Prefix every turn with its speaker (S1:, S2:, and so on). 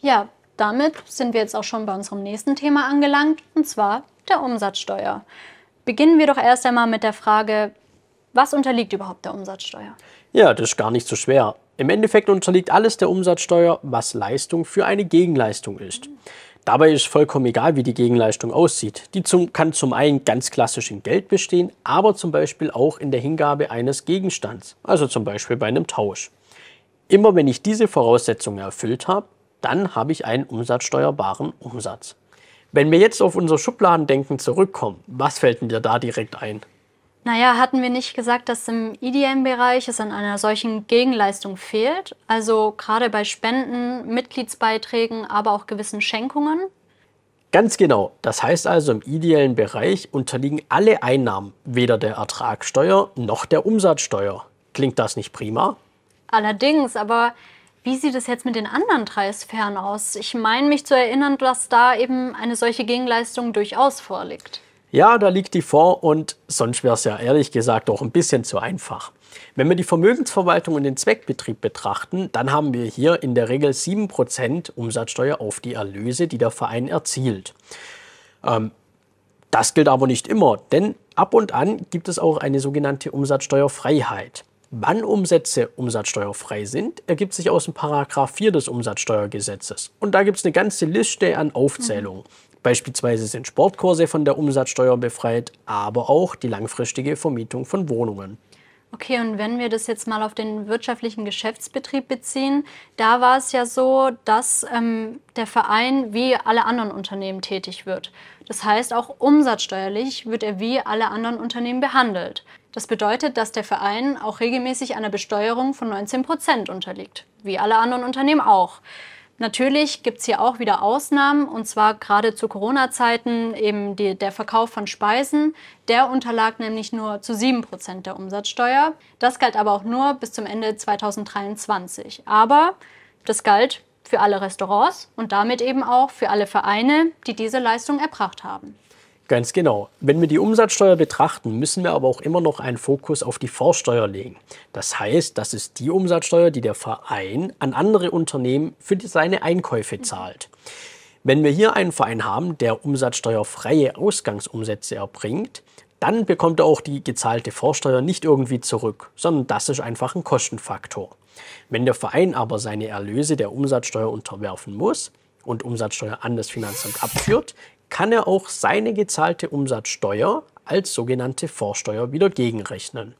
S1: Ja, damit sind wir jetzt auch schon bei unserem nächsten Thema angelangt, und zwar der Umsatzsteuer. Beginnen wir doch erst einmal mit der Frage, was unterliegt überhaupt der Umsatzsteuer?
S2: Ja, das ist gar nicht so schwer. Im Endeffekt unterliegt alles der Umsatzsteuer, was Leistung für eine Gegenleistung ist. Dabei ist vollkommen egal, wie die Gegenleistung aussieht. Die zum, kann zum einen ganz klassisch in Geld bestehen, aber zum Beispiel auch in der Hingabe eines Gegenstands, also zum Beispiel bei einem Tausch. Immer wenn ich diese Voraussetzungen erfüllt habe, dann habe ich einen umsatzsteuerbaren Umsatz. Wenn wir jetzt auf unser Schubladendenken zurückkommen, was fällt denn dir da direkt ein?
S1: Naja, hatten wir nicht gesagt, dass im EDM-Bereich es an einer solchen Gegenleistung fehlt? Also gerade bei Spenden, Mitgliedsbeiträgen, aber auch gewissen Schenkungen?
S2: Ganz genau. Das heißt also, im ideellen e Bereich unterliegen alle Einnahmen weder der Ertragssteuer noch der Umsatzsteuer. Klingt das nicht prima?
S1: Allerdings, aber wie sieht es jetzt mit den anderen drei Sphären aus? Ich meine mich zu erinnern, dass da eben eine solche Gegenleistung durchaus vorliegt.
S2: Ja, da liegt die vor und sonst wäre es ja ehrlich gesagt auch ein bisschen zu einfach. Wenn wir die Vermögensverwaltung und den Zweckbetrieb betrachten, dann haben wir hier in der Regel 7% Umsatzsteuer auf die Erlöse, die der Verein erzielt. Ähm, das gilt aber nicht immer, denn ab und an gibt es auch eine sogenannte Umsatzsteuerfreiheit. Wann Umsätze umsatzsteuerfrei sind, ergibt sich aus dem Paragraph 4 des Umsatzsteuergesetzes. Und da gibt es eine ganze Liste an Aufzählungen. Mhm. Beispielsweise sind Sportkurse von der Umsatzsteuer befreit, aber auch die langfristige Vermietung von Wohnungen.
S1: Okay, und wenn wir das jetzt mal auf den wirtschaftlichen Geschäftsbetrieb beziehen, da war es ja so, dass ähm, der Verein wie alle anderen Unternehmen tätig wird. Das heißt, auch umsatzsteuerlich wird er wie alle anderen Unternehmen behandelt. Das bedeutet, dass der Verein auch regelmäßig einer Besteuerung von 19 Prozent unterliegt, wie alle anderen Unternehmen auch. Natürlich gibt es hier auch wieder Ausnahmen, und zwar gerade zu Corona-Zeiten eben die, der Verkauf von Speisen. Der unterlag nämlich nur zu 7% der Umsatzsteuer. Das galt aber auch nur bis zum Ende 2023. Aber das galt für alle Restaurants und damit eben auch für alle Vereine, die diese Leistung erbracht haben.
S2: Ganz genau. Wenn wir die Umsatzsteuer betrachten, müssen wir aber auch immer noch einen Fokus auf die Vorsteuer legen. Das heißt, das ist die Umsatzsteuer, die der Verein an andere Unternehmen für seine Einkäufe zahlt. Wenn wir hier einen Verein haben, der umsatzsteuerfreie Ausgangsumsätze erbringt, dann bekommt er auch die gezahlte Vorsteuer nicht irgendwie zurück, sondern das ist einfach ein Kostenfaktor. Wenn der Verein aber seine Erlöse der Umsatzsteuer unterwerfen muss und Umsatzsteuer an das Finanzamt abführt, kann er auch seine gezahlte Umsatzsteuer
S1: als sogenannte Vorsteuer wieder gegenrechnen.